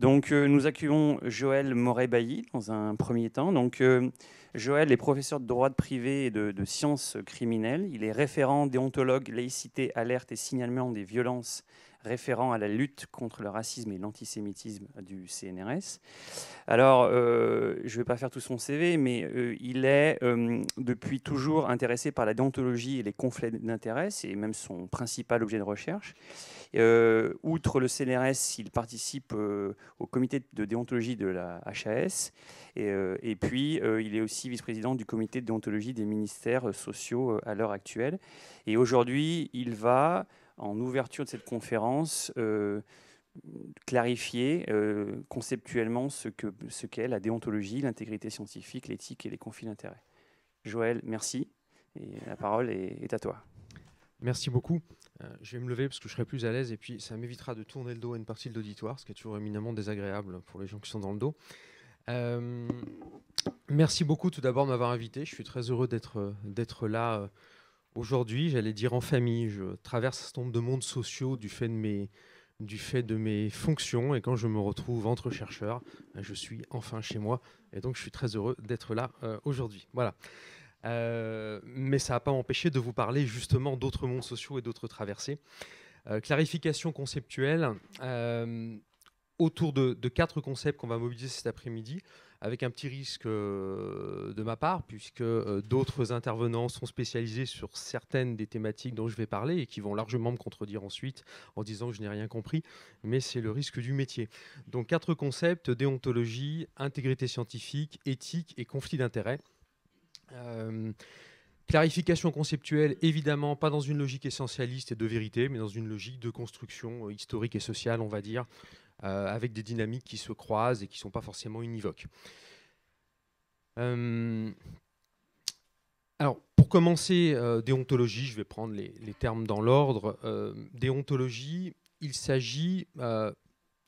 Donc, euh, nous accueillons Joël Moret-Bailly dans un premier temps. Euh, Joël est professeur de droit de privé et de, de, sciences criminelles. Il est référent déontologue laïcité, alerte et signalement des violences référent à la lutte contre le racisme et l'antisémitisme du CNRS. Alors, euh, je ne vais pas faire tout son CV, mais euh, il est euh, depuis toujours intéressé par la déontologie et les conflits d'intérêts, c'est même son principal objet de recherche. outre le CNRS, il participe au comité de déontologie de la HAS, et, et puis il est aussi vice-président du comité de déontologie des ministères sociaux à l'heure actuelle. Et aujourd'hui, il va en ouverture de cette conférence, euh, clarifier euh, conceptuellement ce qu'est ce la déontologie, l'intégrité scientifique, l'éthique et les conflits d'intérêts. Joël, merci. Et la parole est, à toi. Merci beaucoup. Euh, je vais me lever parce que je serai plus à l'aise et puis ça m'évitera de tourner le dos à une partie de l'auditoire, ce qui est toujours éminemment désagréable pour les gens qui sont dans le dos. merci beaucoup tout d'abord de m'avoir invité. Je suis très heureux d'être là aujourd'hui, j'allais dire en famille. Je traverse un certain nombre de mondes sociaux du fait de mes, fonctions. Et quand je me retrouve entre chercheurs, ben, je suis enfin chez moi. Et donc, je suis très heureux d'être là euh, aujourd'hui. Voilà. Euh, mais ça n'a pas empêché de vous parler justement d'autres mondes sociaux et d'autres traversées. Euh, clarification conceptuelle autour de, quatre concepts qu'on va mobiliser cet après-midi avec un petit risque euh, de ma part, puisque euh, d'autres intervenants sont spécialisés sur certaines des thématiques dont je vais parler et qui vont largement me contredire ensuite en disant que je n'ai rien compris, mais c'est le risque du métier. Donc quatre concepts, déontologie, intégrité scientifique, éthique et conflit d'intérêts. Euh, clarification conceptuelle, évidemment, pas dans une logique essentialiste et de vérité, mais dans une logique de construction historique et sociale, on va dire, euh, avec des dynamiques qui se croisent et qui ne sont pas forcément univoques. Euh, alors, pour commencer, euh, déontologie, je vais prendre les, les termes dans l'ordre. déontologie, il s'agit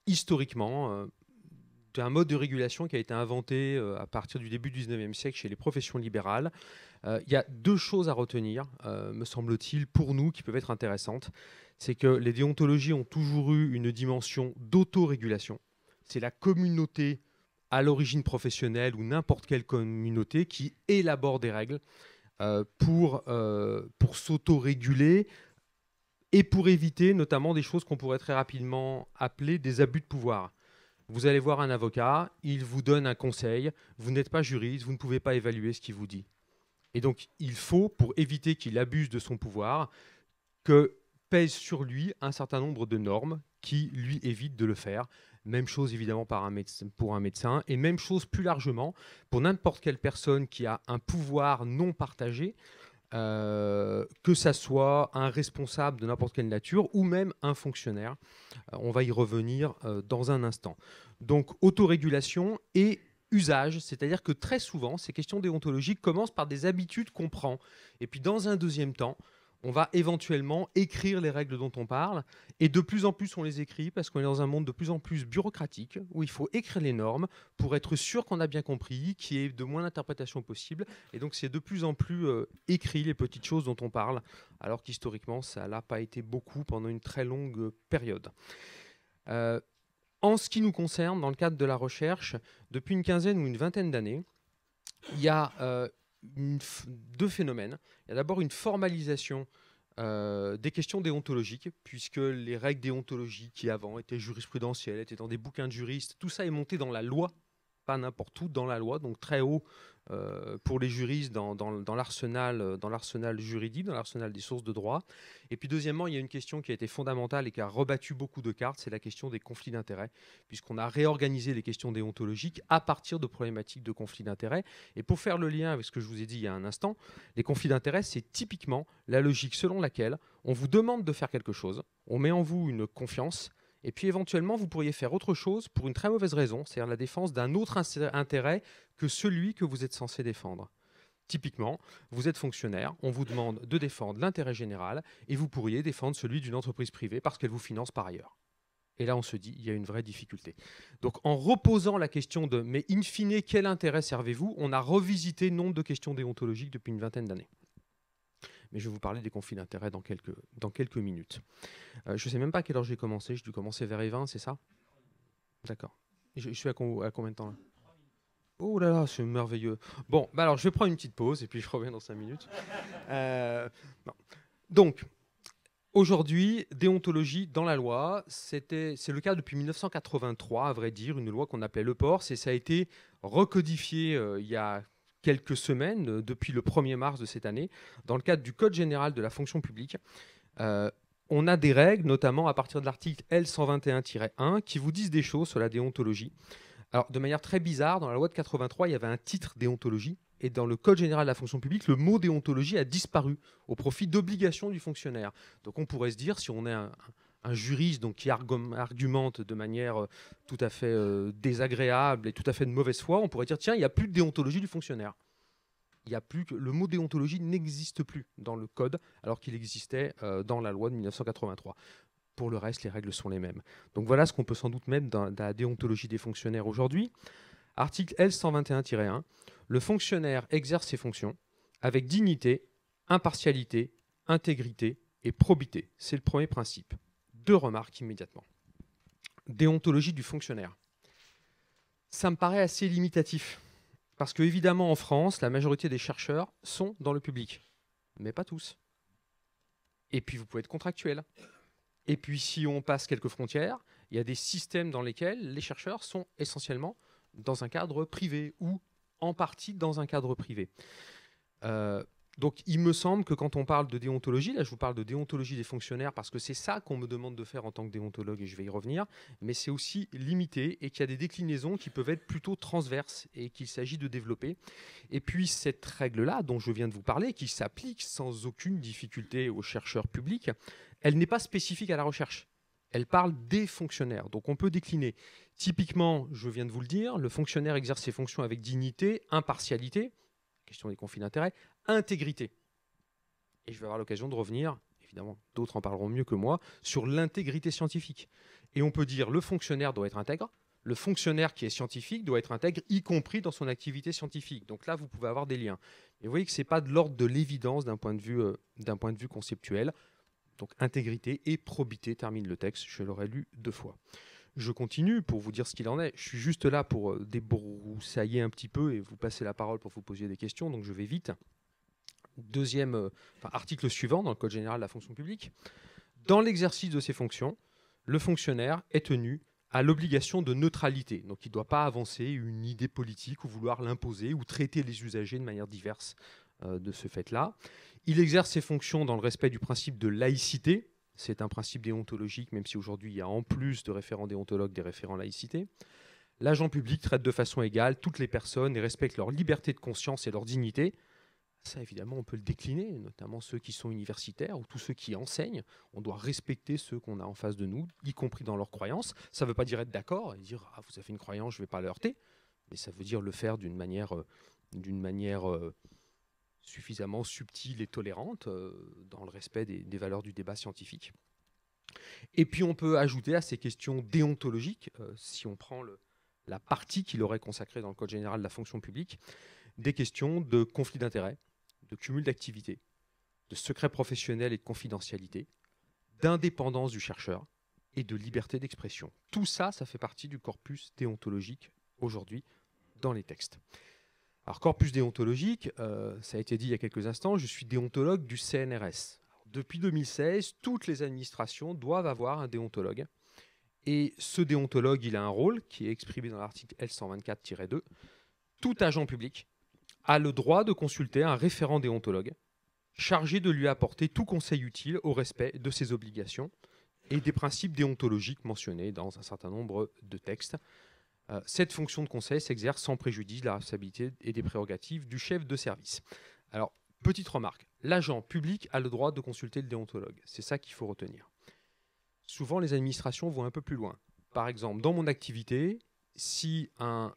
historiquement d'un mode de régulation qui a été inventé à partir du début du 19e siècle chez les professions libérales euh, il y a deux choses à retenir, euh, me semble-t-il, pour nous qui peuvent être intéressantes. C'est que les déontologies ont toujours eu une dimension d'autorégulation. C'est la communauté à l'origine professionnelle ou n'importe quelle communauté qui élabore des règles euh, pour, pour s'autoréguler et pour éviter notamment des choses qu'on pourrait très rapidement appeler des abus de pouvoir. Vous allez voir un avocat, il vous donne un conseil, vous n'êtes pas juriste, vous ne pouvez pas évaluer ce qu'il vous dit. Et donc, il faut, pour éviter qu'il abuse de son pouvoir, que pèse sur lui un certain nombre de normes qui lui évitent de le faire. Même chose évidemment médecin, pour un médecin et même chose plus largement pour n'importe quelle personne qui a un pouvoir non partagé, euh, que ça soit un responsable de n'importe quelle nature ou même un fonctionnaire. Euh, on va y revenir euh, dans un instant. Donc autorégulation et usage, c'est-à-dire que très souvent, ces questions déontologiques commencent par des habitudes qu'on prend. Et puis dans un deuxième temps, on va éventuellement écrire les règles dont on parle. Et de plus en plus, on les écrit parce qu'on est dans un monde de plus en plus bureaucratique où il faut écrire les normes pour être sûr qu'on a bien compris, qu'il y ait de moins d'interprétations possibles Et donc, c'est de plus en plus euh, écrit les petites choses dont on parle, alors qu'historiquement, ça n'a pas été beaucoup pendant une très longue euh, période. Euh, en ce qui nous concerne, dans le cadre de la recherche, depuis une quinzaine ou une vingtaine d'années, il y a euh, deux phénomènes. Il y a d'abord une formalisation euh, des questions déontologiques, puisque les règles déontologiques qui avant étaient jurisprudentielles, étaient dans des bouquins de juristes, tout ça est monté dans la loi pas n'importe où dans la loi, donc très haut euh, pour les juristes dans, dans l'arsenal, euh, dans l'arsenal juridique, dans l'arsenal des sources de droit. Et puis deuxièmement, il y a une question qui a été fondamentale et qui a rebattu beaucoup de cartes, c'est la question des conflits d'intérêts, puisqu'on a réorganisé les questions déontologiques à partir de problématiques de conflits d'intérêts. Et pour faire le lien avec ce que je vous ai dit il y a un instant, les conflits d'intérêts, c'est typiquement la logique selon laquelle on vous demande de faire quelque chose, on met en vous une confiance, et puis éventuellement, vous pourriez faire autre chose pour une très mauvaise raison, c'est-à-dire la défense d'un autre intérêt que celui que vous êtes censé défendre. Typiquement, vous êtes fonctionnaire, on vous demande de défendre l'intérêt général et vous pourriez défendre celui d'une entreprise privée parce qu'elle vous finance par ailleurs. Et là, on se dit, il y a une vraie difficulté. Donc, en reposant la question de mais in fine, quel intérêt servez-vous on a revisité nombre de questions déontologiques depuis une vingtaine d'années mais je vais vous parler des conflits d'intérêts dans quelques, dans quelques minutes. Euh, je ne sais même pas à quelle heure j'ai commencé, Je dû commencer vers les 20, c'est ça D'accord. Je, suis à, combien de temps là Oh là là, c'est merveilleux. Bon, bah alors je vais prendre une petite pause et puis je reviens dans 5 minutes. Euh, Donc, Aujourd'hui, déontologie dans la loi, c'est le cas depuis 1983, à vrai dire, une loi qu'on appelait le PORC et ça a été recodifié euh, il y a quelques semaines, euh, depuis le 1er mars de cette année, dans le cadre du Code général de la fonction publique. Euh, on a des règles, notamment à partir de l'article L121-1, qui vous disent des choses sur la déontologie. Alors, de manière très bizarre, dans la loi de 83, il y avait un titre déontologie, et dans le Code général de la fonction publique, le mot déontologie a disparu au profit d'obligations du fonctionnaire. Donc, on pourrait se dire, si on est un, un juriste donc, qui argumente de manière euh, tout à fait euh, désagréable et tout à fait de mauvaise foi, on pourrait dire tiens, il n'y a plus de déontologie du fonctionnaire. Il y a plus que, le mot déontologie n'existe plus dans le code alors qu'il existait euh, dans la loi de 1983. Pour le reste, les règles sont les mêmes. Donc voilà ce qu'on peut sans doute mettre dans, dans la déontologie des fonctionnaires aujourd'hui. Article L121-1. Le fonctionnaire exerce ses fonctions avec dignité, impartialité, intégrité et probité. C'est le premier principe deux remarques immédiatement. Déontologie du fonctionnaire. Ça me paraît assez limitatif, parce que évidemment en France, la majorité des chercheurs sont dans le public, mais pas tous. Et puis vous pouvez être contractuel. Et puis si on passe quelques frontières, il y a des systèmes dans lesquels les chercheurs sont essentiellement dans un cadre privé ou en partie dans un cadre privé. Euh, donc il me semble que quand on parle de déontologie, là je vous parle de déontologie des fonctionnaires parce que c'est ça qu'on me demande de faire en tant que déontologue et je vais y revenir, mais c'est aussi limité et qu'il y a des déclinaisons qui peuvent être plutôt transverses et qu'il s'agit de développer. Et puis cette règle-là dont je viens de vous parler, qui s'applique sans aucune difficulté aux chercheurs publics, elle n'est pas spécifique à la recherche. Elle parle des fonctionnaires, donc on peut décliner. Typiquement, je viens de vous le dire, le fonctionnaire exerce ses fonctions avec dignité, impartialité, question des conflits d'intérêts, intégrité. Et je vais avoir l'occasion de revenir, évidemment, d'autres en parleront mieux que moi, sur l'intégrité scientifique. Et on peut dire le fonctionnaire doit être intègre, le fonctionnaire qui est scientifique doit être intègre, y compris dans son activité scientifique. Donc là, vous pouvez avoir des liens. Et vous voyez que ce n'est pas de l'ordre de l'évidence d'un point, de vue, euh, point de vue conceptuel. Donc intégrité et probité termine le texte. Je l'aurais lu deux fois. Je continue pour vous dire ce qu'il en est. Je suis juste là pour euh, débroussailler un petit peu et vous passer la parole pour vous poser des questions, donc je vais vite deuxième euh, article suivant dans le Code général de la fonction publique, dans l'exercice de ses fonctions, le fonctionnaire est tenu à l'obligation de neutralité. Donc il ne doit pas avancer une idée politique ou vouloir l'imposer ou traiter les usagers de manière diverse euh, de ce fait-là. Il exerce ses fonctions dans le respect du principe de laïcité. C'est un principe déontologique, même si aujourd'hui il y a en plus de référents déontologues des référents laïcité. L'agent public traite de façon égale toutes les personnes et respecte leur liberté de conscience et leur dignité, ça, évidemment, on peut le décliner, notamment ceux qui sont universitaires ou tous ceux qui enseignent. On doit respecter ceux qu'on a en face de nous, y compris dans leurs croyances. Ça ne veut pas dire être d'accord et dire Ah, vous avez une croyance, je ne vais pas le heurter. Mais ça veut dire le faire d'une manière, euh, manière euh, suffisamment subtile et tolérante, euh, dans le respect des, valeurs du débat scientifique. Et puis, on peut ajouter à ces questions déontologiques, si on prend la partie qu'il aurait consacrée dans le Code général de la fonction publique, des questions de conflit d'intérêts de cumul d'activités, de secret professionnels et de confidentialité, d'indépendance du chercheur et de liberté d'expression. Tout ça, ça fait partie du corpus déontologique aujourd'hui dans les textes. Alors, corpus déontologique, euh, ça a été dit il y a quelques instants, je suis déontologue du CNRS. depuis 2016, toutes les administrations doivent avoir un déontologue. Et ce déontologue, il a un rôle qui est exprimé dans l'article L124-2. Tout agent public a le droit de consulter un référent déontologue chargé de lui apporter tout conseil utile au respect de ses obligations et des principes déontologiques mentionnés dans un certain nombre de textes. Euh, cette fonction de conseil s'exerce sans préjudice de la responsabilité et des prérogatives du chef de service. Alors, petite remarque, l'agent public a le droit de consulter le déontologue. C'est ça qu'il faut retenir. Souvent, les administrations vont un peu plus loin. Par exemple, dans mon activité, si un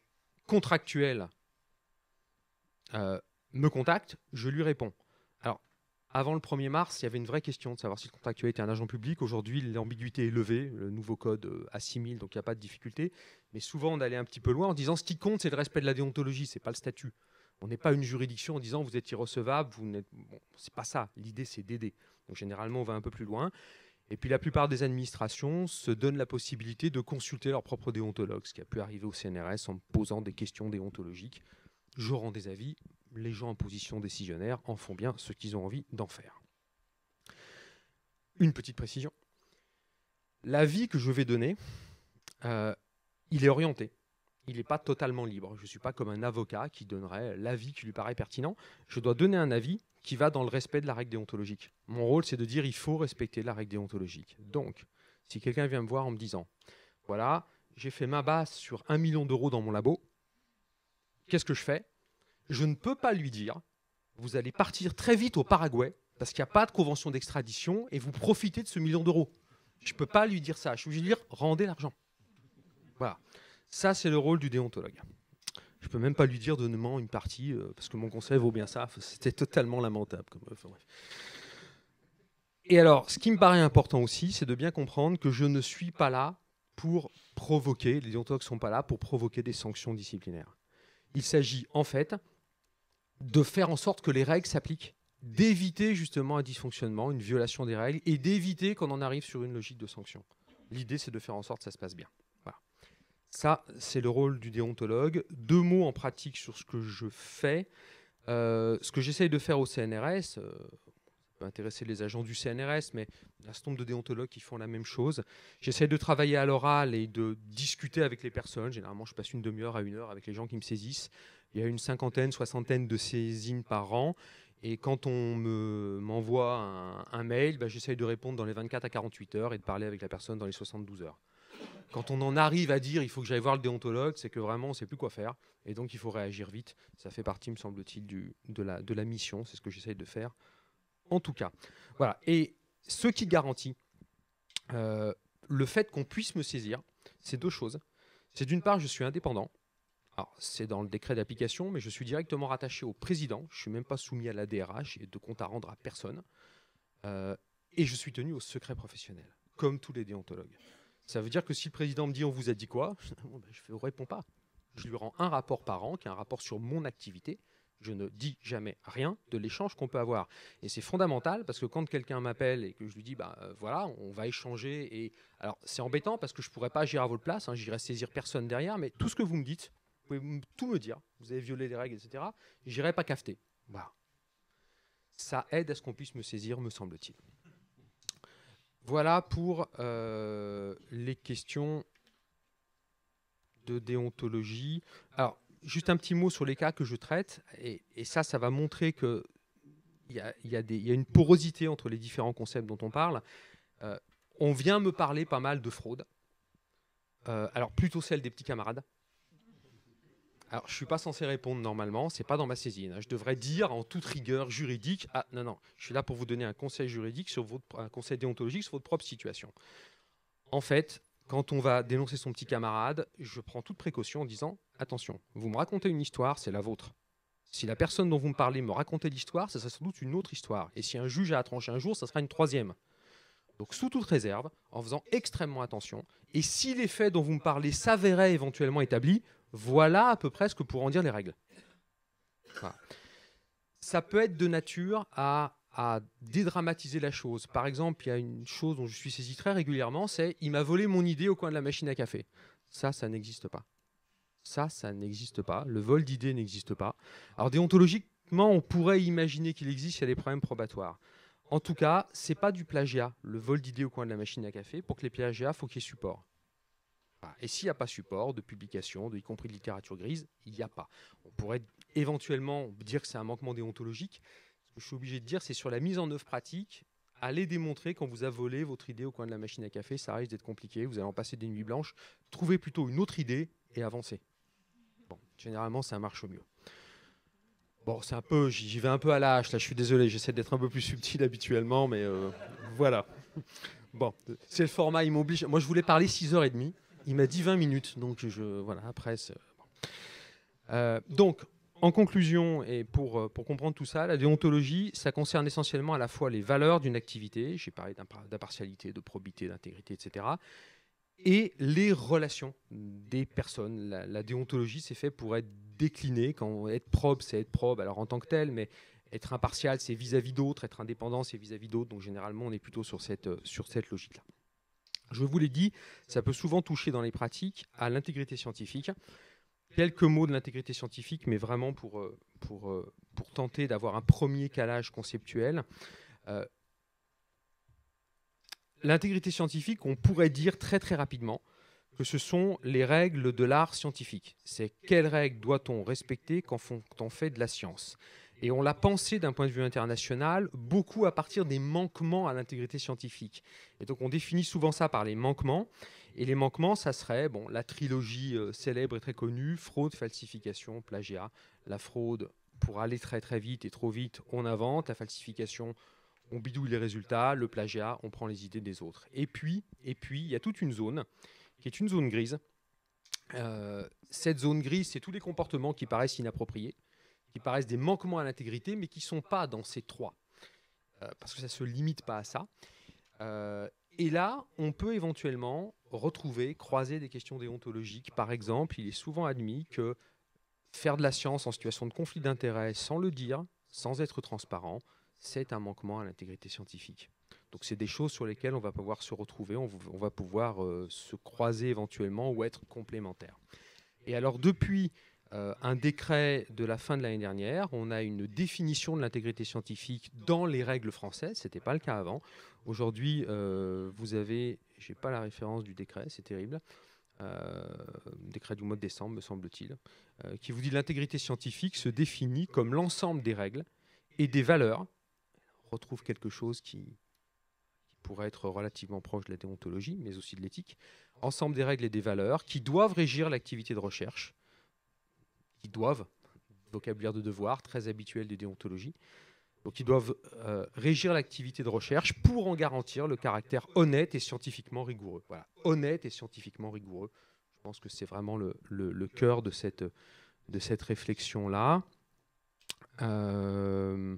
contractuel euh, me contacte, je lui réponds. Alors, avant le 1er mars, il y avait une vraie question de savoir si le contactuel était un agent public. Aujourd'hui, l'ambiguïté est levée, le nouveau code euh, assimile, donc il n'y a pas de difficulté. Mais souvent, on allait un petit peu loin en disant ce qui compte, c'est le respect de la déontologie, c'est pas le statut. On n'est pas une juridiction en disant vous êtes irrecevable, vous n'êtes. c'est pas ça. L'idée, c'est d'aider. Donc généralement, on va un peu plus loin. Et puis la plupart des administrations se donnent la possibilité de consulter leur propre déontologue, ce qui a pu arriver au CNRS en posant des questions déontologiques je rends des avis, les gens en position décisionnaire en font bien ce qu'ils ont envie d'en faire. Une petite précision, l'avis que je vais donner, euh, il est orienté, il n'est pas totalement libre. Je ne suis pas comme un avocat qui donnerait l'avis qui lui paraît pertinent. Je dois donner un avis qui va dans le respect de la règle déontologique. Mon rôle, c'est de dire il faut respecter la règle déontologique. Donc, si quelqu'un vient me voir en me disant, voilà, j'ai fait ma base sur un million d'euros dans mon labo, Qu'est-ce que je fais Je ne peux pas lui dire, vous allez partir très vite au Paraguay, parce qu'il n'y a pas de convention d'extradition, et vous profitez de ce million d'euros. Je ne peux pas lui dire ça. Je peux lui dire, rendez l'argent. Voilà. Ça, c'est le rôle du déontologue. Je ne peux même pas lui dire donnez-moi une partie, euh, parce que mon conseil vaut bien ça. C'était totalement lamentable. Et alors, ce qui me paraît important aussi, c'est de bien comprendre que je ne suis pas là pour provoquer, les déontologues ne sont pas là pour provoquer des sanctions disciplinaires. Il s'agit en fait de faire en sorte que les règles s'appliquent, d'éviter justement un dysfonctionnement, une violation des règles, et d'éviter qu'on en arrive sur une logique de sanction. L'idée, c'est de faire en sorte que ça se passe bien. Voilà. Ça, c'est le rôle du déontologue. Deux mots en pratique sur ce que je fais. Euh, ce que j'essaye de faire au CNRS, euh, peut intéresser les agents du CNRS, mais un certain nombre de déontologues qui font la même chose. J'essaie de travailler à l'oral et de discuter avec les personnes. Généralement, je passe une demi-heure à une heure avec les gens qui me saisissent. Il y a une cinquantaine, soixantaine de saisines par an. Et quand on m'envoie me, un, un, mail, j'essaie bah, j'essaye de répondre dans les 24 à 48 heures et de parler avec la personne dans les 72 heures. Quand on en arrive à dire il faut que j'aille voir le déontologue, c'est que vraiment on ne sait plus quoi faire et donc il faut réagir vite. Ça fait partie, me semble-t-il, de la, de la mission, c'est ce que j'essaye de faire en tout cas. Voilà. Et ce qui garantit euh, le fait qu'on puisse me saisir, c'est deux choses. C'est d'une part, je suis indépendant. Alors, c'est dans le décret d'application, mais je suis directement rattaché au président. Je ne suis même pas soumis à la DRH et de compte à rendre à personne. Euh, et je suis tenu au secret professionnel, comme tous les déontologues. Ça veut dire que si le président me dit on vous a dit quoi, ben, je ne réponds pas. Je lui rends un rapport par an, qui est un rapport sur mon activité, je ne dis jamais rien de l'échange qu'on peut avoir. Et c'est fondamental parce que quand quelqu'un m'appelle et que je lui dis, bah euh, voilà, on va échanger. Et alors c'est embêtant parce que je pourrais pas agir à votre place, hein, j'irai saisir personne derrière, mais tout ce que vous me dites, vous pouvez tout me dire, vous avez violé les règles, etc. J'irai pas cafter. Ça aide à ce qu'on puisse me saisir, me semble-t-il. Voilà pour euh, les questions de déontologie. Alors, juste un petit mot sur les cas que je traite, et, ça, ça va montrer qu'il y, y, a, une porosité entre les différents concepts dont on parle. Euh, on vient me parler pas mal de fraude, euh, alors plutôt celle des petits camarades. Alors, je ne suis pas censé répondre normalement, c'est pas dans ma saisine. Hein. Je devrais dire en toute rigueur juridique, ah non, non, je suis là pour vous donner un conseil juridique, sur votre, un conseil déontologique sur votre propre situation. En fait, quand on va dénoncer son petit camarade, je prends toute précaution en disant attention, vous me racontez une histoire, c'est la vôtre. Si la personne dont vous me parlez me racontait l'histoire, ça sera sans doute une autre histoire. Et si un juge a à trancher un jour, ça sera une troisième. Donc sous toute réserve, en faisant extrêmement attention. Et si les faits dont vous me parlez s'avéraient éventuellement établis, voilà à peu près ce que pourront dire les règles. Ça peut être de nature à à dédramatiser la chose. Par exemple, il y a une chose dont je suis saisi très régulièrement, c'est il m'a volé mon idée au coin de la machine à café. Ça, ça n'existe pas. Ça, ça n'existe pas. Le vol d'idées n'existe pas. Alors déontologiquement, on pourrait imaginer qu'il existe, il y a des problèmes probatoires. En tout cas, c'est pas du plagiat, le vol d'idées au coin de la machine à café. Pour que les plagiats, faut qu'il y ait support. Et s'il n'y a pas support de publication, y compris de littérature grise, il n'y a pas. On pourrait éventuellement dire que c'est un manquement déontologique, je suis obligé de dire, c'est sur la mise en œuvre pratique. Allez démontrer quand vous avez volé votre idée au coin de la machine à café, ça risque d'être compliqué, vous allez en passer des nuits blanches. Trouvez plutôt une autre idée et avancez. généralement, ça marche au mieux. Bon, c'est un peu, j'y vais un peu à la là, je suis désolé, j'essaie d'être un peu plus subtil habituellement, mais euh, voilà. Bon, c'est le format, il m'oblige. Moi, je voulais parler 6h30, il m'a dit 20 minutes, donc je, voilà, après, euh, donc, en conclusion, et pour, euh, pour comprendre tout ça, la déontologie, ça concerne essentiellement à la fois les valeurs d'une activité, j'ai parlé d'impartialité, de probité, d'intégrité, etc., et les relations des personnes. La, déontologie, c'est fait pour être déclinée. Quand être probe, c'est être probe, alors en tant que tel, mais être impartial, c'est vis-à-vis d'autres, être indépendant, c'est vis-à-vis d'autres. Donc généralement, on est plutôt sur cette, euh, sur cette logique-là. Je vous l'ai dit, ça peut souvent toucher dans les pratiques à l'intégrité scientifique quelques mots de l'intégrité scientifique, mais vraiment pour, euh, pour, euh, pour tenter d'avoir un premier calage conceptuel. Euh, l'intégrité scientifique, on pourrait dire très très rapidement que ce sont les règles de l'art scientifique. C'est quelles règles doit-on respecter quand on fait de la science et on l'a pensé d'un point de vue international, beaucoup à partir des manquements à l'intégrité scientifique. Et donc on définit souvent ça par les manquements. Et les manquements, ça serait bon, la trilogie euh, célèbre et très connue, fraude, falsification, plagiat. La fraude, pour aller très très vite et trop vite, on invente. La falsification, on bidouille les résultats. Le plagiat, on prend les idées des autres. Et puis, et puis, il y a toute une zone qui est une zone grise. Euh, cette zone grise, c'est tous les comportements qui paraissent inappropriés, qui paraissent des manquements à l'intégrité, mais qui ne sont pas dans ces trois, euh, parce que ça ne se limite pas à ça. et là, on peut éventuellement retrouver, croiser des questions déontologiques. Par exemple, il est souvent admis que faire de la science en situation de conflit d'intérêts sans le dire, sans être transparent, c'est un manquement à l'intégrité scientifique. Donc c'est des choses sur lesquelles on va pouvoir se retrouver, on, va pouvoir euh, se croiser éventuellement ou être complémentaires. Et alors depuis euh, un décret de la fin de l'année dernière. On a une définition de l'intégrité scientifique dans les règles françaises. Ce n'était pas le cas avant. Aujourd'hui, euh, vous avez, Je n'ai pas la référence du décret, c'est terrible. Euh, décret du mois de décembre, me semble-t-il, qui vous dit l'intégrité scientifique se définit comme l'ensemble des règles et des valeurs. On retrouve quelque chose qui, pourrait être relativement proche de la déontologie, mais aussi de l'éthique. Ensemble des règles et des valeurs qui doivent régir l'activité de recherche doivent, vocabulaire de devoir, très habituel des déontologies. Donc ils doivent euh, régir l'activité de recherche pour en garantir le caractère honnête et scientifiquement rigoureux. Voilà, honnête et scientifiquement rigoureux. Je pense que c'est vraiment le, cœur de cette, de cette réflexion-là. Euh,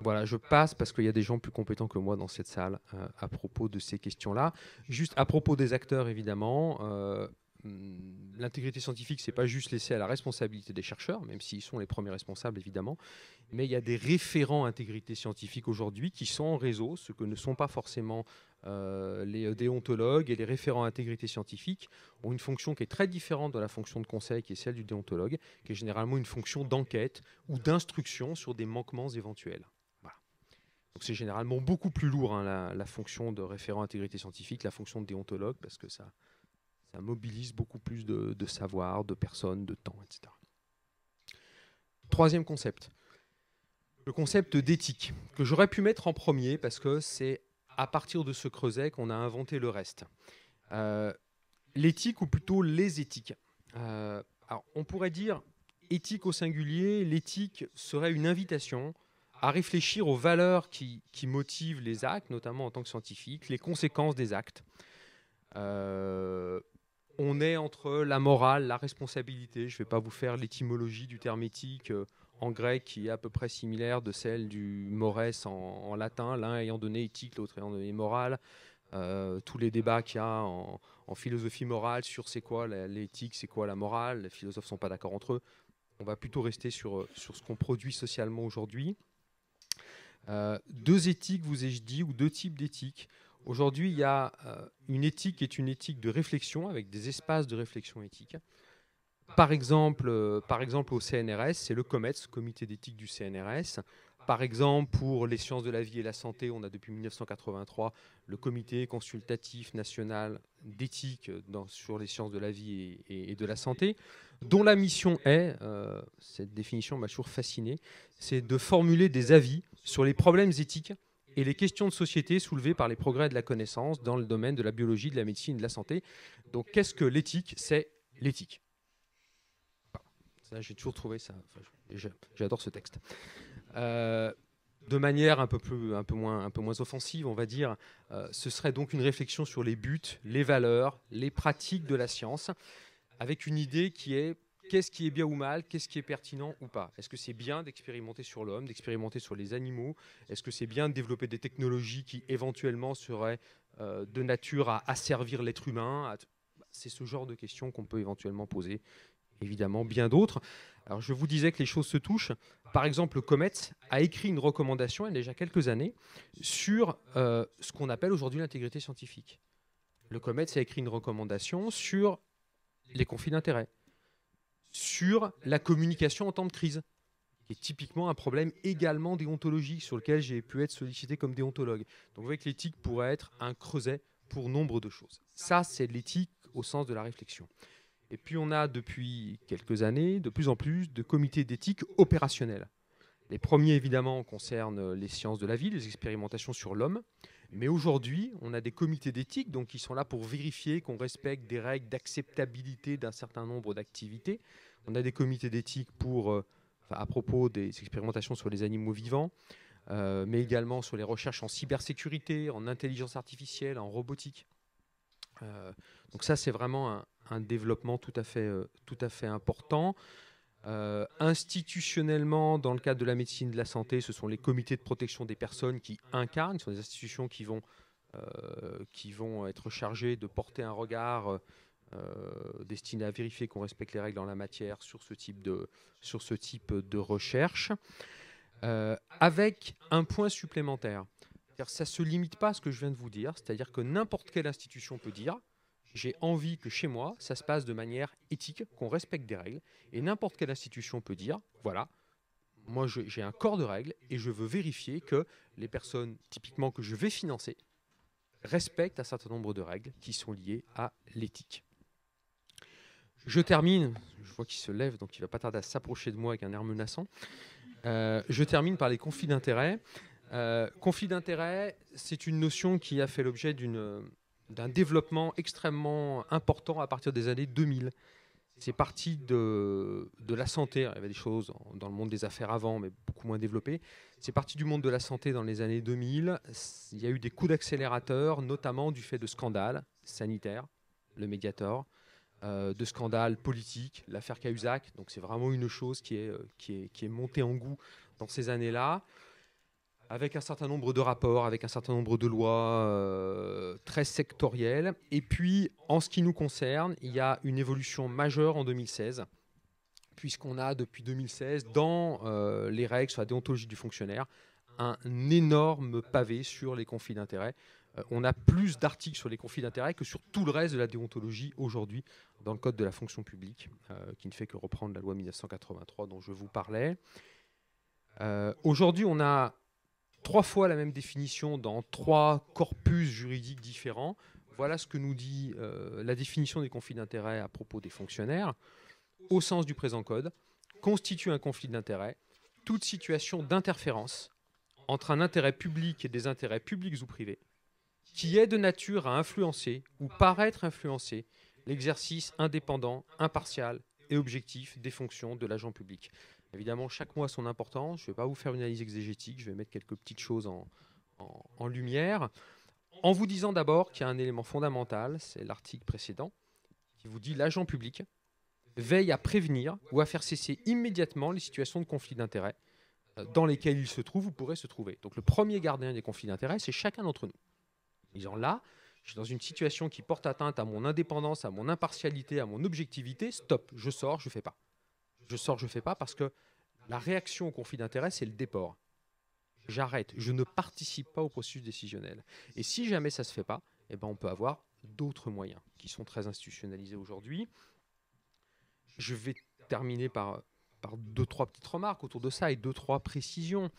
voilà, je passe parce qu'il y a des gens plus compétents que moi dans cette salle euh, à propos de ces questions-là. Juste à propos des acteurs, évidemment, Hum, l'intégrité scientifique, c'est pas juste laissé à la responsabilité des chercheurs, même s'ils sont les premiers responsables évidemment, mais il y a des référents intégrité scientifique aujourd'hui qui sont en réseau, ce que ne sont pas forcément euh, les déontologues et les référents intégrité scientifique ont une fonction qui est très différente de la fonction de conseil qui est celle du déontologue, qui est généralement une fonction d'enquête ou d'instruction sur des manquements éventuels. Donc c'est généralement beaucoup plus lourd hein, la, la fonction de référent intégrité scientifique, la fonction de déontologue, parce que ça, mobilise beaucoup plus de, de savoir, de personnes, de temps, etc. Troisième concept, le concept d'éthique, que j'aurais pu mettre en premier parce que c'est à partir de ce creuset qu'on a inventé le reste. Euh, l'éthique, ou plutôt les éthiques. Euh, on pourrait dire éthique au singulier, l'éthique serait une invitation à réfléchir aux valeurs qui, motivent les actes, notamment en tant que scientifique, les conséquences des actes. Euh, on est entre la morale, la responsabilité. Je ne vais pas vous faire l'étymologie du terme éthique euh, en grec qui est à peu près similaire de celle du mores en, latin, l'un ayant donné éthique, l'autre ayant donné morale. Euh, tous les débats qu'il y a en, philosophie morale sur c'est quoi l'éthique, c'est quoi la morale, les philosophes ne sont pas d'accord entre eux. On va plutôt rester sur, euh, sur ce qu'on produit socialement aujourd'hui. deux éthiques, vous ai-je dit, ou deux types d'éthique? Aujourd'hui, il y a euh, une éthique qui est une éthique de réflexion, avec des espaces de réflexion éthique. Par exemple, euh, par exemple au CNRS, c'est le COMETS, Comité d'éthique du CNRS. Par exemple, pour les sciences de la vie et la santé, on a depuis 1983 le Comité consultatif national d'éthique euh, sur les sciences de la vie et, de la santé, dont la mission est, cette définition m'a toujours fasciné, c'est de formuler des avis sur les problèmes éthiques et les questions de société soulevées par les progrès de la connaissance dans le domaine de la biologie, de la médecine, de la santé. Donc qu'est-ce que l'éthique C'est l'éthique. Bah, j'ai toujours trouvé ça. J'adore ce texte. Euh, de manière un peu, plus, un, peu moins, un peu moins offensive, on va dire, euh, ce serait donc une réflexion sur les buts, les valeurs, les pratiques de la science, avec une idée qui est qu'est-ce qui est bien ou mal, qu'est-ce qui est pertinent ou pas. Est-ce que c'est bien d'expérimenter sur l'homme, d'expérimenter sur les animaux Est-ce que c'est bien de développer des technologies qui éventuellement seraient euh, de nature à asservir l'être humain C'est ce genre de questions qu'on peut éventuellement poser. Évidemment, bien d'autres. Alors, je vous disais que les choses se touchent. Par exemple, le Comet a écrit une recommandation il y a déjà quelques années sur euh, ce qu'on appelle aujourd'hui l'intégrité scientifique. Le Comet a écrit une recommandation sur les conflits d'intérêts sur la communication en temps de crise, qui est typiquement un problème également déontologique sur lequel j'ai pu être sollicité comme déontologue. Donc vous voyez que l'éthique pourrait être un creuset pour nombre de choses. Ça, c'est l'éthique au sens de la réflexion. Et puis on a depuis quelques années de plus en plus de comités d'éthique opérationnels. Les premiers, évidemment, concernent les sciences de la vie, les expérimentations sur l'homme. Mais aujourd'hui, on a des comités d'éthique, donc qui sont là pour vérifier qu'on respecte des règles d'acceptabilité d'un certain nombre d'activités. On a des comités d'éthique pour, euh, à propos des expérimentations sur les animaux vivants, euh, mais également sur les recherches en cybersécurité, en intelligence artificielle, en robotique. Euh, donc ça, c'est vraiment un, un, développement tout à fait, tout à fait important. Euh, institutionnellement, dans le cadre de la médecine de la santé, ce sont les comités de protection des personnes qui incarnent, ce sont des institutions qui vont, euh, qui vont être chargées de porter un regard euh, destiné à vérifier qu'on respecte les règles en la matière sur ce type de, sur ce type de recherche, avec un point supplémentaire. Ça ne se limite pas à ce que je viens de vous dire, c'est-à-dire que n'importe quelle institution peut dire, j'ai envie que chez moi, ça se passe de manière éthique, qu'on respecte des règles. Et n'importe quelle institution peut dire, voilà, moi j'ai un corps de règles et je veux vérifier que les personnes typiquement que je vais financer respectent un certain nombre de règles qui sont liées à l'éthique. Je termine, je vois qu'il se lève, donc il va pas tarder à s'approcher de moi avec un air menaçant. Euh, je termine par les conflits d'intérêts. Euh, conflit d'intérêts, c'est une notion qui a fait l'objet d'une d'un développement extrêmement important à partir des années 2000. C'est parti de, la santé. il y avait des choses dans le monde des affaires avant, mais beaucoup moins développées. C'est parti du monde de la santé dans les années 2000. Il y a eu des coups d'accélérateur, notamment du fait de scandales sanitaires, le Mediator, euh, de scandales politiques, l'affaire Cahuzac. Donc c'est vraiment une chose qui est euh, montée en goût dans ces années-là avec un certain nombre de rapports, avec un certain nombre de lois euh, très sectorielles. Et puis, en ce qui nous concerne, il y a une évolution majeure en 2016, puisqu'on a depuis 2016, dans euh, les règles sur la déontologie du fonctionnaire, un énorme pavé sur les conflits d'intérêts. Euh, on a plus d'articles sur les conflits d'intérêts que sur tout le reste de la déontologie aujourd'hui dans le Code de la fonction publique, qui ne fait que reprendre la loi 1983 dont je vous parlais. Aujourd'hui, on a trois fois la même définition dans trois corpus juridiques différents. Voilà ce que nous dit euh, la définition des conflits d'intérêts à propos des fonctionnaires. Au sens du présent code, constitue un conflit d'intérêts toute situation d'interférence entre un intérêt public et des intérêts publics ou privés qui est de nature à influencer ou paraître influencer l'exercice indépendant, impartial et objectif des fonctions de l'agent public. Évidemment, chaque mois a son importance. Je ne vais pas vous faire une analyse exégétique, je vais mettre quelques petites choses en, lumière. En vous disant d'abord qu'il y a un élément fondamental, c'est l'article précédent, qui vous dit l'agent public veille à prévenir ou à faire cesser immédiatement les situations de conflit d'intérêts euh, dans lesquelles il se trouve ou pourrait se trouver. Donc le premier gardien des conflits d'intérêts, c'est chacun d'entre nous. En disant là, je suis dans une situation qui porte atteinte à mon indépendance, à mon impartialité, à mon objectivité, stop, je sors, je ne fais pas je sors, je ne fais pas, parce que la réaction au conflit d'intérêt, c'est le déport. J'arrête, je ne participe pas au processus décisionnel. Et si jamais ça se fait pas, eh ben on peut avoir d'autres moyens qui sont très institutionnalisés aujourd'hui. Je vais terminer par, deux, trois petites remarques autour de ça et deux, trois précisions.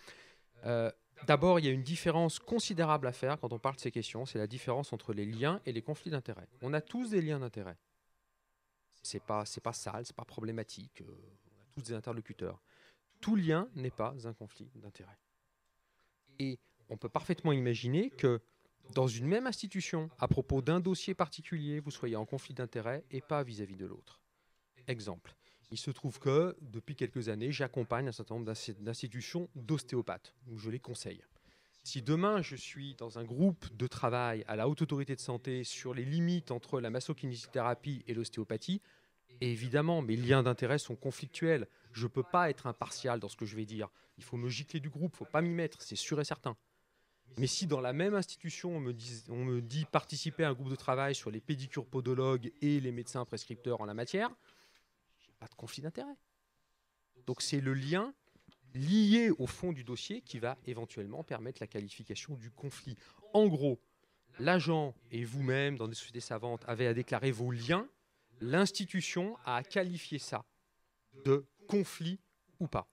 Euh, d'abord, il y a une différence considérable à faire quand on parle de ces questions, c'est la différence entre les liens et les conflits d'intérêts. On a tous des liens d'intérêt c'est pas c'est pas sale, c'est pas problématique. Euh, on a tous des interlocuteurs. Tout lien n'est pas un conflit d'intérêt. Et on peut parfaitement imaginer que dans une même institution, à propos d'un dossier particulier, vous soyez en conflit d'intérêt et pas vis-à-vis -vis de l'autre. Exemple. Il se trouve que depuis quelques années, j'accompagne un certain nombre d'institutions d'ostéopathes. Je les conseille. Si demain je suis dans un groupe de travail à la haute autorité de santé sur les limites entre la masso-kinésithérapie et l'ostéopathie, évidemment mes liens d'intérêt sont conflictuels. Je ne peux pas être impartial dans ce que je vais dire. Il faut me gicler du groupe, il ne faut pas m'y mettre, c'est sûr et certain. Mais si dans la même institution, on me, dit, on me, dit, participer à un groupe de travail sur les pédicures podologues et les médecins prescripteurs en la matière, n'ai pas de conflit d'intérêt. Donc c'est le lien lié au fond du dossier qui va éventuellement permettre la qualification du conflit. En gros, l'agent et vous-même, dans des sociétés savantes, avez à déclarer vos liens, l'institution a à qualifier ça de conflit ou pas,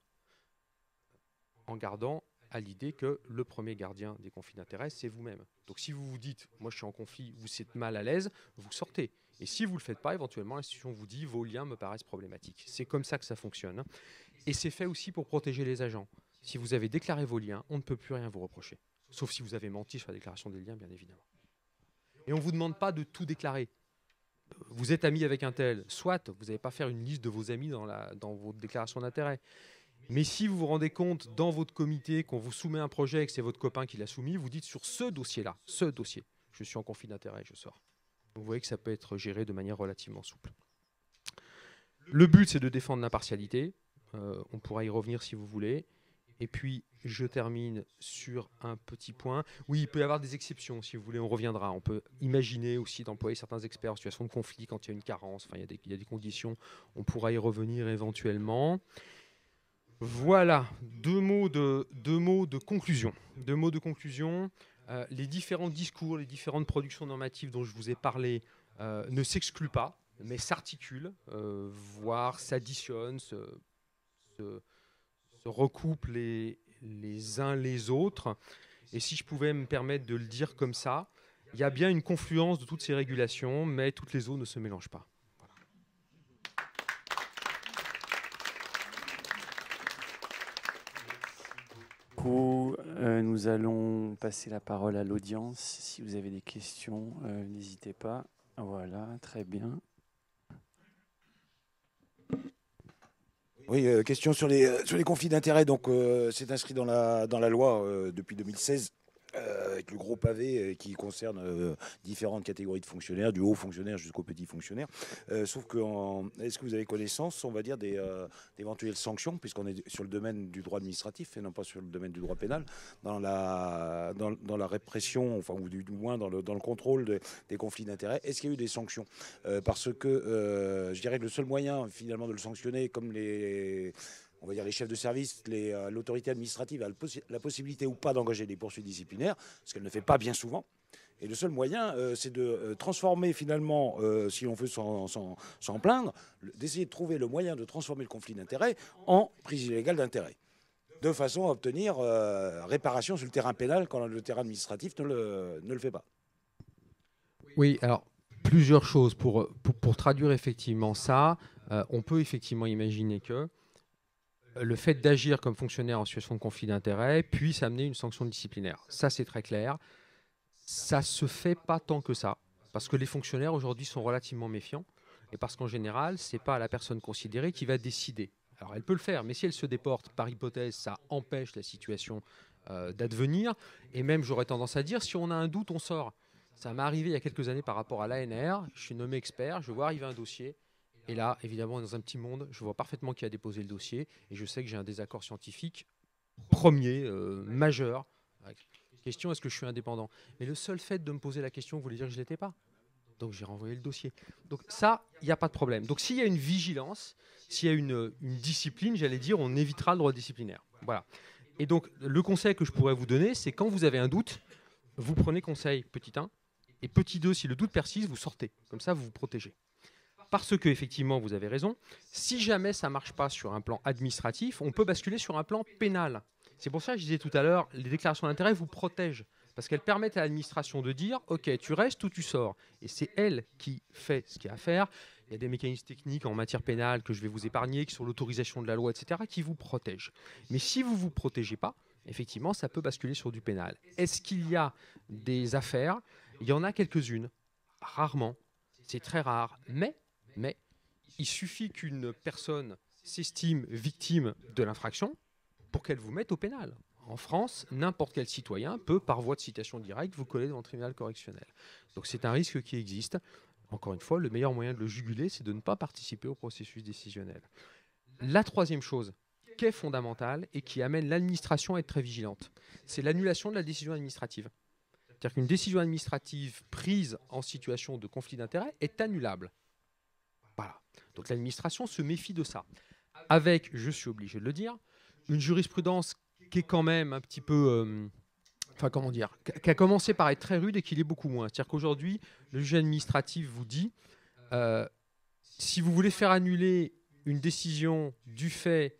en gardant à l'idée que le premier gardien des conflits d'intérêt, c'est vous-même. Donc si vous vous dites, moi je suis en conflit, vous êtes mal à l'aise, vous sortez. Et si vous ne le faites pas, éventuellement, l'institution vous dit vos liens me paraissent problématiques. C'est comme ça que ça fonctionne. Et c'est fait aussi pour protéger les agents. Si vous avez déclaré vos liens, on ne peut plus rien vous reprocher. Sauf si vous avez menti sur la déclaration des liens, bien évidemment. Et on ne vous demande pas de tout déclarer. Vous êtes ami avec un tel, soit vous n'allez pas faire une liste de vos amis dans, la, dans votre déclaration d'intérêt. Mais si vous vous rendez compte dans votre comité qu'on vous soumet un projet et que c'est votre copain qui l'a soumis, vous dites sur ce dossier-là, ce dossier, je suis en conflit d'intérêt, je sors. Vous voyez que ça peut être géré de manière relativement souple. Le but, c'est de défendre l'impartialité. Euh, on pourra y revenir si vous voulez. Et puis, je termine sur un petit point. Oui, il peut y avoir des exceptions, si vous voulez, on reviendra. On peut imaginer aussi d'employer certains experts en situation de conflit quand il y a une carence, enfin, il y a, des, il y a des conditions. On pourra y revenir éventuellement. Voilà, deux mots de, deux mots de conclusion. Deux mots de conclusion. Euh, les différents discours, les différentes productions normatives dont je vous ai parlé euh, ne s'excluent pas, mais s'articulent, euh, voire s'additionnent, se, recoupent les, les, uns les autres. Et si je pouvais me permettre de le dire comme ça, il y a bien une confluence de toutes ces régulations, mais toutes les eaux ne se mélangent pas. beaucoup. Euh, nous allons passer la parole à l'audience. Si vous avez des questions, euh, n'hésitez pas. Voilà, très bien. Oui, euh, question sur les, sur les conflits d'intérêts. Donc, c'est inscrit dans la, dans la loi depuis 2016 le gros pavé euh, qui concerne euh, différentes catégories de fonctionnaires, du haut fonctionnaire jusqu'au petit fonctionnaire. Euh, sauf que, est-ce que vous avez connaissance, on va dire, des sanctions, puisqu'on est sur le domaine du droit administratif et non pas sur le domaine du droit pénal, dans la, dans, la répression, enfin, ou du, moins dans le, dans contrôle des conflits d'intérêts Est-ce qu'il y a eu des sanctions Parce que, je dirais que le seul moyen, finalement, de le sanctionner, comme les on va dire les chefs de service, euh, l'autorité administrative a la possibilité ou pas d'engager des poursuites disciplinaires, ce qu'elle ne fait pas bien souvent. Et le seul moyen, euh, c'est de euh, transformer finalement, si on veut s'en plaindre, d'essayer de trouver le moyen de transformer le conflit d'intérêt en prise illégale d'intérêt, de façon à obtenir réparation sur le terrain pénal quand le terrain administratif ne le, ne le fait pas. Oui, alors plusieurs choses pour, pour traduire effectivement ça. on peut effectivement imaginer que euh, le fait d'agir comme fonctionnaire en situation de conflit d'intérêt puisse amener une sanction disciplinaire. Ça, c'est très clair. Ça ne se fait pas tant que ça, parce que les fonctionnaires aujourd'hui sont relativement méfiants, et parce qu'en général, ce n'est pas la personne considérée qui va décider. Alors, elle peut le faire, mais si elle se déporte, par hypothèse, ça empêche la situation euh, d'advenir. Et même, j'aurais tendance à dire, si on a un doute, on sort. Ça m'est arrivé il y a quelques années par rapport à l'ANR. Je suis nommé expert, je vois arriver un dossier et là, évidemment, dans un petit monde. Je vois parfaitement qui a déposé le dossier et je sais que j'ai un désaccord scientifique premier, euh, majeur. Question est-ce que je suis indépendant Mais le seul fait de me poser la question voulait dire que je ne l'étais pas. Donc j'ai renvoyé le dossier. Donc ça, il n'y a pas de problème. Donc s'il y a une vigilance, s'il y a une, discipline, j'allais dire, on évitera le droit disciplinaire. Voilà. Et donc le conseil que je pourrais vous donner, c'est quand vous avez un doute, vous prenez conseil petit 1, et petit 2, si le doute persiste, vous sortez. Comme ça, vous vous protégez. Parce que, effectivement, vous avez raison, si jamais ça ne marche pas sur un plan administratif, on peut basculer sur un plan pénal. C'est pour ça que je disais tout à l'heure, les déclarations d'intérêt vous protègent. Parce qu'elles permettent à l'administration de dire, OK, tu restes ou tu sors. Et c'est elle qui fait ce qu'il y a à faire. Il y a des mécanismes techniques en matière pénale que je vais vous épargner, qui sont l'autorisation de la loi, etc., qui vous protègent. Mais si vous ne vous protégez pas, effectivement, ça peut basculer sur du pénal. Est-ce qu'il y a des affaires Il y en a quelques-unes, rarement, c'est très rare, mais mais il suffit qu'une personne s'estime victime de l'infraction pour qu'elle vous mette au pénal. En France, n'importe quel citoyen peut, par voie de citation directe, vous coller devant le tribunal correctionnel. Donc c'est un risque qui existe. Encore une fois, le meilleur moyen de le juguler, c'est de ne pas participer au processus décisionnel. La troisième chose qui est fondamentale et qui amène l'administration à être très vigilante, c'est l'annulation de la décision administrative. C'est-à-dire qu'une décision administrative prise en situation de conflit d'intérêt est annulable. Donc l'administration se méfie de ça. Avec, je suis obligé de le dire, une jurisprudence qui est quand même un petit peu... Euh, enfin, comment dire Qui a commencé par être très rude et qui l'est beaucoup moins. C'est-à-dire qu'aujourd'hui, le juge administratif vous dit, euh, si vous voulez faire annuler une décision du fait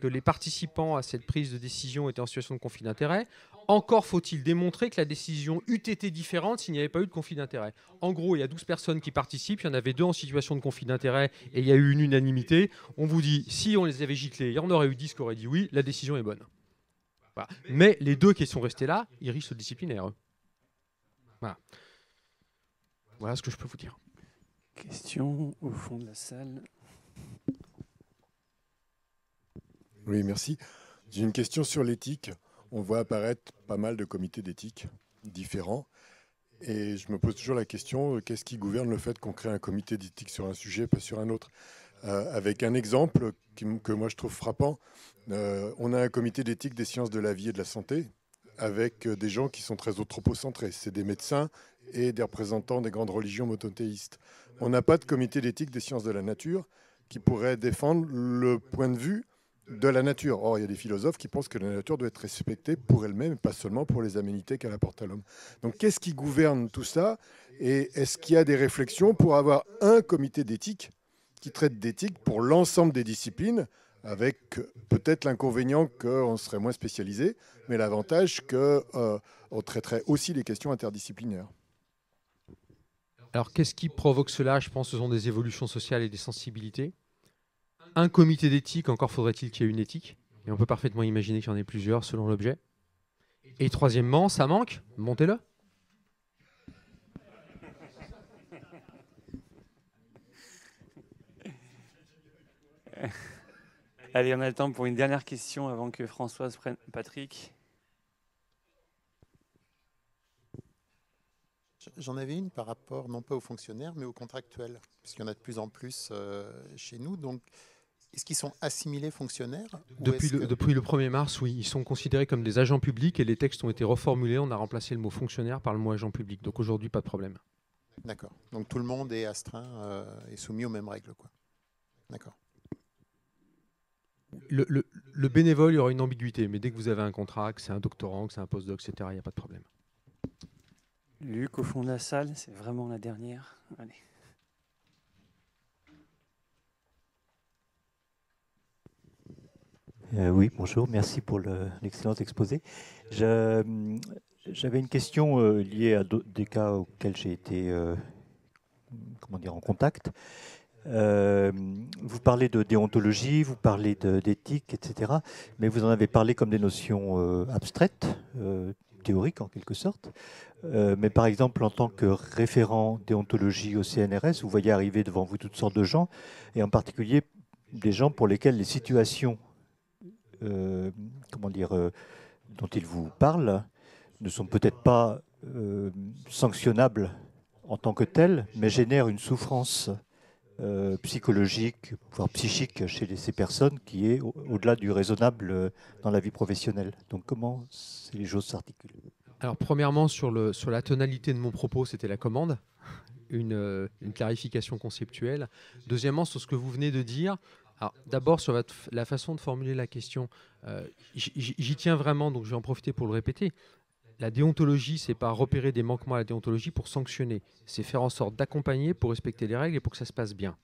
que les participants à cette prise de décision étaient en situation de conflit d'intérêt, encore faut-il démontrer que la décision eût été différente s'il n'y avait pas eu de conflit d'intérêt. En gros, il y a 12 personnes qui participent, il y en avait deux en situation de conflit d'intérêt et il y a eu une unanimité. On vous dit, si on les avait giclés, il y en aurait eu 10 qui auraient dit oui, la décision est bonne. Mais les deux qui sont restés là, ils risquent le disciplinaire. Voilà. Voilà ce que je peux vous dire. Question au fond de la salle. Oui, merci. J'ai une question sur l'éthique on voit apparaître pas mal de comités d'éthique différents. Et je me pose toujours la question, euh, qu'est-ce qui gouverne le fait qu'on crée un comité d'éthique sur un sujet, pas sur un autre euh, Avec un exemple que moi je trouve frappant, euh, on a un comité d'éthique des sciences de la vie et de la santé, avec des gens qui sont très anthropocentrés. C'est des médecins et des représentants des grandes religions monothéistes. On n'a pas de comité d'éthique des sciences de la nature qui pourrait défendre le point de vue de la nature. Or, il y a des philosophes qui pensent que la nature doit être respectée pour elle-même, pas seulement pour les aménités qu'elle apporte à l'homme. Donc, qu'est-ce qui gouverne tout ça Et est-ce qu'il y a des réflexions pour avoir un comité d'éthique qui traite d'éthique pour l'ensemble des disciplines, avec peut-être l'inconvénient qu'on serait moins spécialisé, mais l'avantage qu'on euh, traiterait aussi les questions interdisciplinaires. Alors, qu'est-ce qui provoque cela Je pense que ce sont des évolutions sociales et des sensibilités un comité d'éthique, encore faudrait-il qu'il y ait une éthique. Et on peut parfaitement imaginer qu'il y en ait plusieurs selon l'objet. Et troisièmement, ça manque, montez-le. Allez, on a le temps pour une dernière question avant que Françoise prenne Patrick. J'en avais une par rapport non pas aux fonctionnaires mais aux contractuels, puisqu'il y en a de plus en plus euh, chez nous. Donc, est-ce qu'ils sont assimilés fonctionnaires depuis le, depuis le 1er mars, oui, ils sont considérés comme des agents publics et les textes ont été reformulés. On a remplacé le mot fonctionnaire par le mot agent public. Donc aujourd'hui, pas de problème. D'accord. Donc tout le monde est astreint et euh, soumis aux mêmes règles. D'accord. Le, le, bénévole, il y aura une ambiguïté, mais dès que vous avez un contrat, que c'est un doctorant, que c'est un postdoc, etc., il n'y a pas de problème. Luc, au fond de la salle, c'est vraiment la dernière. Allez. Euh, oui, bonjour, merci pour l'excellent exposé. J'avais une question euh, liée à des cas auxquels j'ai été euh, comment dire, en contact. vous parlez de déontologie, vous parlez d'éthique, etc. Mais vous en avez parlé comme des notions abstraites, théoriques en quelque sorte. mais par exemple, en tant que référent déontologie au CNRS, vous voyez arriver devant vous toutes sortes de gens, et en particulier des gens pour lesquels les situations euh, comment dire, euh, dont il vous parle ne sont peut-être pas euh, sanctionnables en tant que telles, mais génèrent une souffrance psychologique, voire psychique chez ces personnes qui est au-delà du raisonnable dans la vie professionnelle. Donc comment les choses s'articulent Alors premièrement, sur, la tonalité de mon propos, c'était la commande, une, une, clarification conceptuelle. Deuxièmement, sur ce que vous venez de dire, D'abord, sur la, façon de formuler la question, euh, j'y tiens vraiment, donc je vais en profiter pour le répéter. La déontologie, c'est pas repérer des manquements à la déontologie pour sanctionner. C'est faire en sorte d'accompagner pour respecter les règles et pour que ça se passe bien.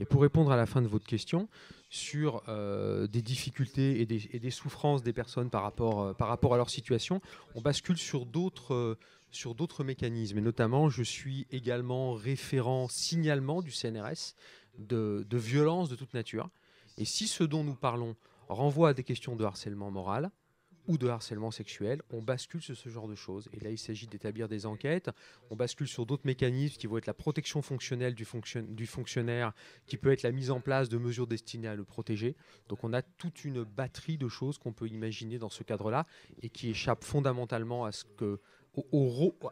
Et pour répondre à la fin de votre question sur euh, des difficultés et des, souffrances des personnes par rapport, euh, par rapport à leur situation, on bascule sur d'autres sur d'autres mécanismes. Et notamment, je suis également référent signalement du CNRS de, de violence de toute nature. Et si ce dont nous parlons renvoie à des questions de harcèlement moral, ou de harcèlement sexuel, on bascule sur ce genre de choses. Et là, il s'agit d'établir des enquêtes, on bascule sur d'autres mécanismes qui vont être la protection fonctionnelle du, du, fonctionnaire, qui peut être la mise en place de mesures destinées à le protéger. Donc on a toute une batterie de choses qu'on peut imaginer dans ce cadre-là et qui échappe fondamentalement à ce que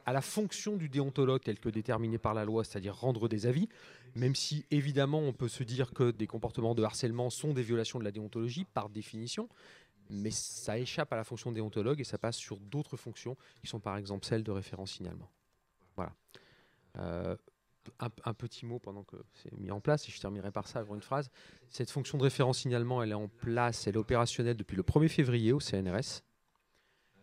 à la fonction du déontologue telle que déterminée par la loi, c'est-à-dire rendre des avis, même si évidemment on peut se dire que des comportements de harcèlement sont des violations de la déontologie par définition, mais ça échappe à la fonction déontologue et ça passe sur d'autres fonctions qui sont par exemple celles de référent signalement. Voilà. Euh, un, petit mot pendant que c'est mis en place, et je terminerai par ça, une phrase. Cette fonction de référent signalement, elle est en place, elle est opérationnelle depuis le 1er février au CNRS.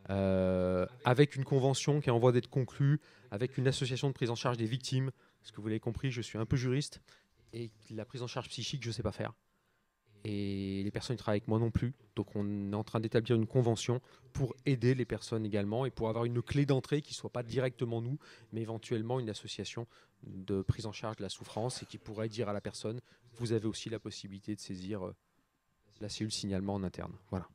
Euh, avec une convention qui est en voie d'être conclue, avec une association de prise en charge des victimes. Parce que vous l'avez compris, je suis un peu juriste et la prise en charge psychique, je ne sais pas faire. Et les personnes qui travaillent avec moi non plus. Donc on est en train d'établir une convention pour aider les personnes également et pour avoir une clé d'entrée qui ne soit pas directement nous, mais éventuellement une association de prise en charge de la souffrance et qui pourrait dire à la personne, vous avez aussi la possibilité de saisir euh, la cellule signalement en interne. Voilà.